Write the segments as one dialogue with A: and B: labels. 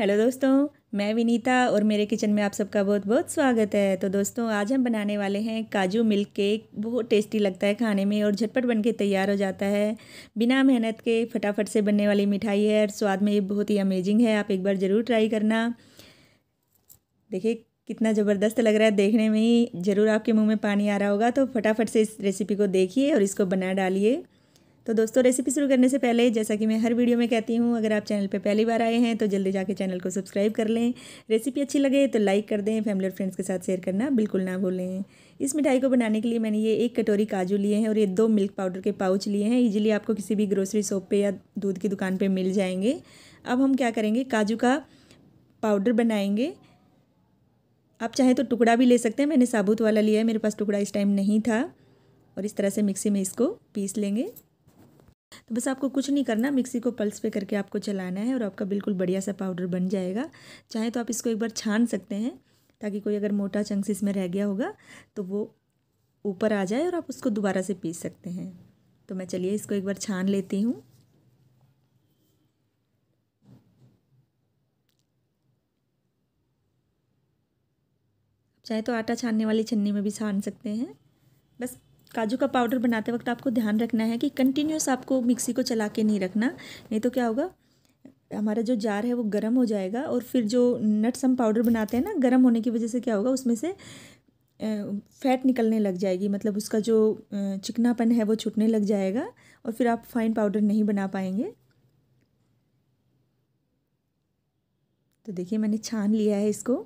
A: hello दोस्तों मैं विनीता और मेरे किचन में आप सबका बहुत बहुत स्वागत है तो दोस्तों आज हम बनाने वाले हैं काजू मिल्क केक बहुत टेस्टी लगता है खाने में और झटपट बन के तैयार हो जाता है बिना मेहनत के फटाफट से बनने वाली मिठाई है और स्वाद में ये बहुत ही अमेजिंग है आप एक बार ज़रूर ट्राई करना देखिए कितना ज़बरदस्त लग रहा है देखने में ही ज़रूर आपके मुँह में पानी आ रहा होगा तो फटाफट से इस रेसिपी को देखिए और इसको बना डालिए तो दोस्तों रेसिपी शुरू करने से पहले जैसा कि मैं हर वीडियो में कहती हूँ अगर आप चैनल पर पहली बार आए हैं तो जल्दी जाके चैनल को सब्सक्राइब कर लें रेसिपी अच्छी लगे तो लाइक कर दें फैमिली और फ्रेंड्स के साथ शेयर करना बिल्कुल ना भूलें इस मिठाई को बनाने के लिए मैंने ये एक कटोरी काजू लिए हैं और ये दो मिल्क पाउडर के पाउच लिए हैं ईजिली आपको किसी भी ग्रोसरी शॉप पर या दूध की दुकान पर मिल जाएंगे अब हम क्या करेंगे काजू का पाउडर बनाएंगे आप चाहें तो टुकड़ा भी ले सकते हैं मैंने साबुत वाला लिया है मेरे पास टुकड़ा इस टाइम नहीं था और इस तरह से मिक्सी में इसको पीस लेंगे तो बस आपको कुछ नहीं करना मिक्सी को पल्स पे करके आपको चलाना है और आपका बिल्कुल बढ़िया सा पाउडर बन जाएगा चाहे तो आप इसको एक बार छान सकते हैं ताकि कोई अगर मोटा चंक्स इसमें रह गया होगा तो वो ऊपर आ जाए और आप उसको दोबारा से पीस सकते हैं तो मैं चलिए इसको एक बार छान लेती हूँ चाहे तो आटा छानने वाली छन्नी में भी छान सकते हैं बस काजू का पाउडर बनाते वक्त आपको ध्यान रखना है कि कंटिन्यूस आपको मिक्सी को चला के नहीं रखना नहीं तो क्या होगा हमारा जो जार है वो गर्म हो जाएगा और फिर जो नट्स हम पाउडर बनाते हैं ना गर्म होने की वजह से क्या होगा उसमें से फैट निकलने लग जाएगी मतलब उसका जो चिकनापन है वो छूटने लग जाएगा और फिर आप फाइन पाउडर नहीं बना पाएंगे तो देखिए मैंने छान लिया है इसको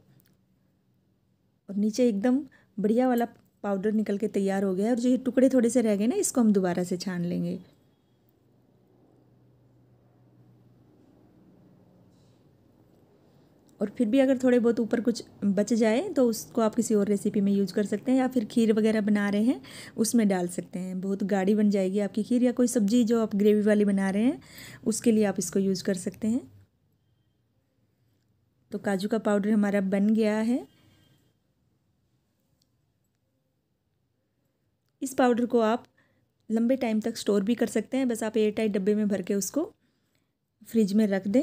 A: और नीचे एकदम बढ़िया वाला पाउडर निकल के तैयार हो गया है और जो ये टुकड़े थोड़े से रह गए ना इसको हम दोबारा से छान लेंगे और फिर भी अगर थोड़े बहुत ऊपर कुछ बच जाए तो उसको आप किसी और रेसिपी में यूज कर सकते हैं या फिर खीर वगैरह बना रहे हैं उसमें डाल सकते हैं बहुत गाढ़ी बन जाएगी आपकी खीर या कोई सब्जी जो आप ग्रेवी वाली बना रहे हैं उसके लिए आप इसको यूज कर सकते हैं तो काजू का पाउडर हमारा बन गया है इस पाउडर को आप लंबे टाइम तक स्टोर भी कर सकते हैं बस आप एयर टाइट डब्बे में भर के उसको फ्रिज में रख दें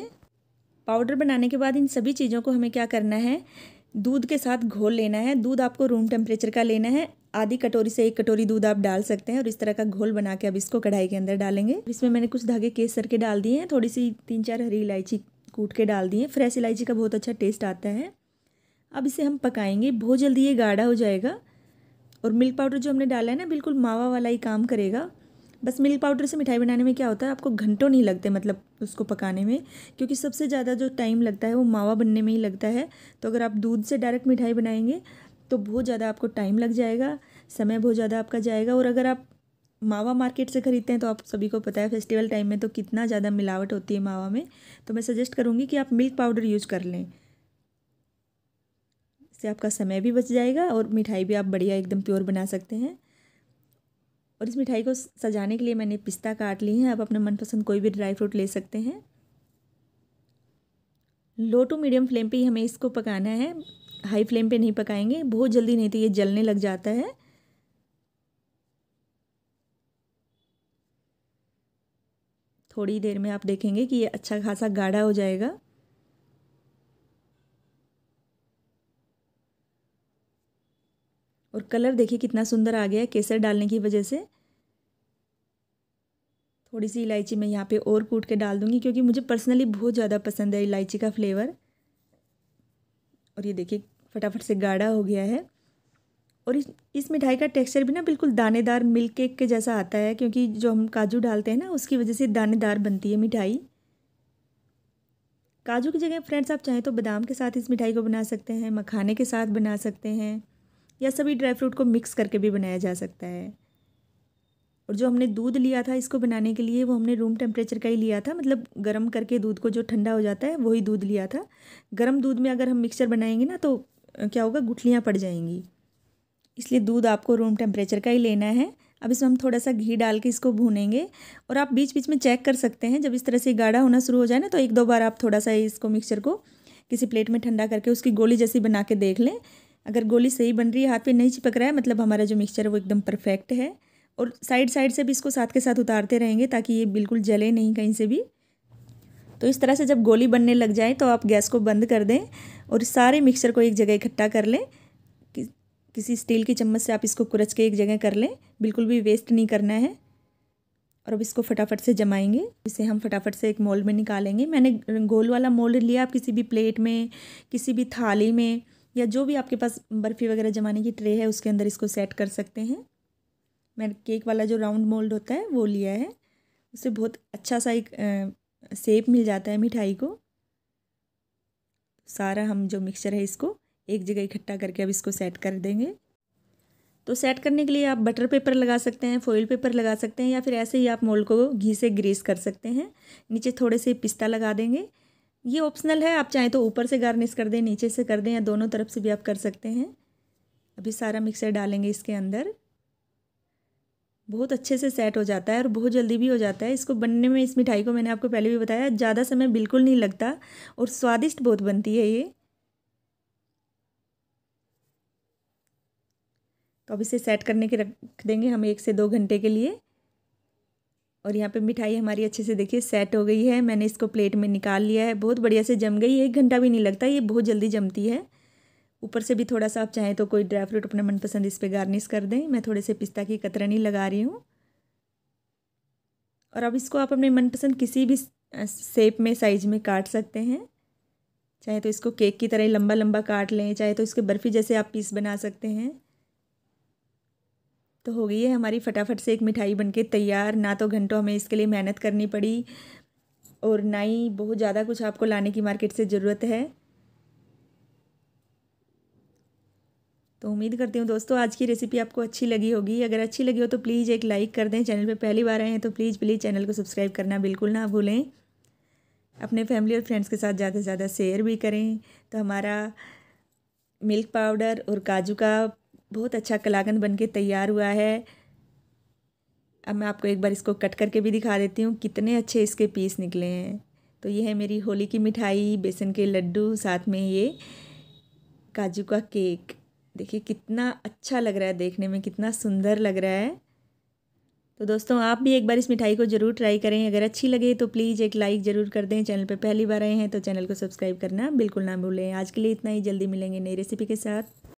A: पाउडर बनाने के बाद इन सभी चीज़ों को हमें क्या करना है दूध के साथ घोल लेना है दूध आपको रूम टेम्परेचर का लेना है आधी कटोरी से एक कटोरी दूध आप डाल सकते हैं और इस तरह का घोल बना के अब इसको कढ़ाई के अंदर डालेंगे इसमें मैंने कुछ धागे केसर के डाल दिए हैं थोड़ी सी तीन चार हरी इलायची कूट के डाल दिए फ्रेश इलायची का बहुत अच्छा टेस्ट आता है अब इसे हम पकाएंगे बहुत जल्दी ये गाढ़ा हो जाएगा और मिल्क पाउडर जो हमने डाला है ना बिल्कुल मावा वाला ही काम करेगा बस मिल्क पाउडर से मिठाई बनाने में क्या होता है आपको घंटों नहीं लगते मतलब उसको पकाने में क्योंकि सबसे ज़्यादा जो टाइम लगता है वो मावा बनने में ही लगता है तो अगर आप दूध से डायरेक्ट मिठाई बनाएंगे तो बहुत ज़्यादा आपको टाइम लग जाएगा समय बहुत ज़्यादा आपका जाएगा और अगर आप मावा मार्केट से ख़रीदते हैं तो आप सभी को पता है फेस्टिवल टाइम में तो कितना ज़्यादा मिलावट होती है मावा में तो मैं सजेस्ट करूँगी कि आप मिल्क पाउडर यूज़ कर लें इससे आपका समय भी बच जाएगा और मिठाई भी आप बढ़िया एकदम प्योर बना सकते हैं और इस मिठाई को सजाने के लिए मैंने पिस्ता काट ली है आप अपना मनपसंद कोई भी ड्राई फ्रूट ले सकते हैं लो टू मीडियम फ्लेम पे ही हमें इसको पकाना है हाई फ्लेम पे नहीं पकाएंगे बहुत जल्दी नहीं तो ये जलने लग जाता है थोड़ी देर में आप देखेंगे कि ये अच्छा खासा गाढ़ा हो जाएगा और कलर देखिए कितना सुंदर आ गया है केसर डालने की वजह से थोड़ी सी इलायची मैं यहाँ पे और कूट के डाल दूँगी क्योंकि मुझे पर्सनली बहुत ज़्यादा पसंद है इलायची का फ्लेवर और ये देखिए फटाफट से गाढ़ा हो गया है और इस इस मिठाई का टेक्सचर भी ना बिल्कुल दानेदार मिल्क केक के जैसा आता है क्योंकि जो हम काजू डालते हैं ना उसकी वजह से दानेदार बनती है मिठाई काजू की जगह फ्रेंड्स आप चाहें तो बादाम के साथ इस मिठाई को बना सकते हैं मखाने के साथ बना सकते हैं या सभी ड्राई फ्रूट को मिक्स करके भी बनाया जा सकता है और जो हमने दूध लिया था इसको बनाने के लिए वो हमने रूम टेम्परेचर का ही लिया था मतलब गर्म करके दूध को जो ठंडा हो जाता है वही दूध लिया था गर्म दूध में अगर हम मिक्सचर बनाएंगे ना तो क्या होगा गुठलियाँ पड़ जाएंगी इसलिए दूध आपको रूम टेम्परेचर का ही लेना है अब इसमें हम थोड़ा सा घी डाल के इसको भूनेंगे और आप बीच बीच में चेक कर सकते हैं जब इस तरह से गाढ़ा होना शुरू हो जाए ना तो एक दो बार आप थोड़ा सा इसको मिक्सचर को किसी प्लेट में ठंडा करके उसकी गोली जैसी बना के देख लें अगर गोली सही बन रही है हाथ पे नहीं चिपक रहा है मतलब हमारा जो मिक्सचर है वो एकदम परफेक्ट है और साइड साइड से भी इसको साथ के साथ उतारते रहेंगे ताकि ये बिल्कुल जले नहीं कहीं से भी तो इस तरह से जब गोली बनने लग जाए तो आप गैस को बंद कर दें और सारे मिक्सचर को एक जगह इकट्ठा कर लें कि, किसी स्टील की चम्मच से आप इसको कुरच के एक जगह कर लें बिल्कुल भी वेस्ट नहीं करना है और अब इसको फटाफट से जमाएंगे इसे हम फटाफट से एक मोल्ड में निकालेंगे मैंने गोल वाला मोल्ड लिया आप किसी भी प्लेट में किसी भी थाली में या जो भी आपके पास बर्फ़ी वगैरह जमाने की ट्रे है उसके अंदर इसको सेट कर सकते हैं मैंने केक वाला जो राउंड मोल्ड होता है वो लिया है उससे बहुत अच्छा सा एक सेप मिल जाता है मिठाई को सारा हम जो मिक्सचर है इसको एक जगह इकट्ठा करके अब इसको सेट कर देंगे तो सेट करने के लिए आप बटर पेपर लगा सकते हैं फॉइल पेपर लगा सकते हैं या फिर ऐसे ही आप मोल्ड को घी से ग्रीस कर सकते हैं नीचे थोड़े से पिस्ता लगा देंगे ये ऑप्शनल है आप चाहें तो ऊपर से गार्निश कर दें नीचे से कर दें या दोनों तरफ से भी आप कर सकते हैं अभी सारा मिक्सर डालेंगे इसके अंदर बहुत अच्छे से सेट हो जाता है और बहुत जल्दी भी हो जाता है इसको बनने में इस मिठाई को मैंने आपको पहले भी बताया ज़्यादा समय बिल्कुल नहीं लगता और स्वादिष्ट बहुत बनती है ये तो अब इसे सेट करने के रख देंगे हम एक से दो घंटे के लिए और यहाँ पे मिठाई हमारी अच्छे से देखिए सेट हो गई है मैंने इसको प्लेट में निकाल लिया है बहुत बढ़िया से जम गई है एक घंटा भी नहीं लगता ये बहुत जल्दी जमती है ऊपर से भी थोड़ा सा आप चाहें तो कोई ड्राई फ्रूट अपने मनपसंद इस पर गार्निश कर दें मैं थोड़े से पिस्ता की कतरनी लगा रही हूँ और अब इसको आप अपने मनपसंद किसी भी शेप में साइज में काट सकते हैं चाहे तो इसको केक की तरह लंबा लंबा काट लें चाहे तो इसके बर्फ़ी जैसे आप पीस बना सकते हैं तो हो गई है हमारी फटाफट से एक मिठाई बनके तैयार ना तो घंटों हमें इसके लिए मेहनत करनी पड़ी और ना ही बहुत ज़्यादा कुछ आपको लाने की मार्केट से ज़रूरत है तो उम्मीद करती हूँ दोस्तों आज की रेसिपी आपको अच्छी लगी होगी अगर अच्छी लगी हो तो प्लीज़ एक लाइक कर दें चैनल पे पहली बार आए हैं तो प्लीज़ प्लीज़ चैनल को सब्सक्राइब करना बिल्कुल ना भूलें अपने फैमिली और फ्रेंड्स के साथ ज़्यादा से ज़्यादा शेयर भी करें तो हमारा मिल्क पाउडर और काजू का बहुत अच्छा कलाकंद बनके तैयार हुआ है अब मैं आपको एक बार इसको कट करके भी दिखा देती हूँ कितने अच्छे इसके पीस निकले हैं तो ये है मेरी होली की मिठाई बेसन के लड्डू साथ में ये काजू का केक देखिए कितना अच्छा लग रहा है देखने में कितना सुंदर लग रहा है तो दोस्तों आप भी एक बार इस मिठाई को ज़रूर ट्राई करें अगर अच्छी लगे तो प्लीज़ एक लाइक ज़रूर कर दें चैनल पर पहली बार आए हैं तो चैनल को सब्सक्राइब करना बिल्कुल ना भूलें आज के लिए इतना ही जल्दी मिलेंगे नई रेसिपी के साथ